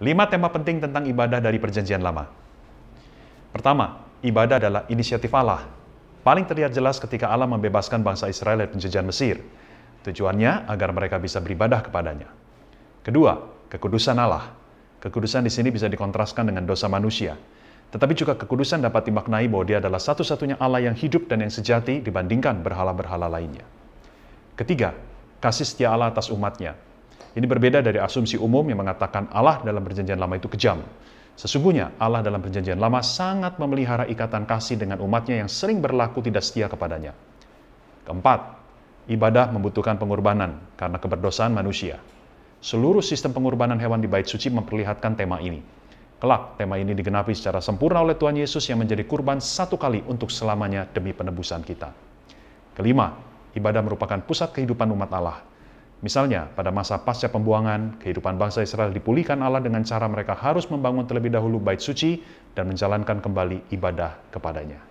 lima tema penting tentang ibadah dari Perjanjian Lama. Pertama, ibadah adalah inisiatif Allah. Paling terlihat jelas ketika Allah membebaskan bangsa Israel dari penjajahan Mesir. Tujuannya agar mereka bisa beribadah kepadanya. Kedua, kekudusan Allah. Kekudusan di sini bisa dikontraskan dengan dosa manusia. Tetapi juga kekudusan dapat dimaknai bahwa dia adalah satu-satunya Allah yang hidup dan yang sejati dibandingkan berhala-berhala lainnya. Ketiga, kasih setia Allah atas umatnya. Ini berbeda dari asumsi umum yang mengatakan Allah dalam perjanjian lama itu kejam. Sesungguhnya Allah dalam perjanjian lama sangat memelihara ikatan kasih dengan umatnya yang sering berlaku tidak setia kepadanya. Keempat, ibadah membutuhkan pengorbanan karena keberdosaan manusia. Seluruh sistem pengorbanan hewan di bait suci memperlihatkan tema ini. Kelak, tema ini digenapi secara sempurna oleh Tuhan Yesus yang menjadi kurban satu kali untuk selamanya demi penebusan kita. Kelima, ibadah merupakan pusat kehidupan umat Allah Misalnya, pada masa pasca pembuangan, kehidupan bangsa Israel dipulihkan Allah dengan cara mereka harus membangun terlebih dahulu bait suci dan menjalankan kembali ibadah kepadanya.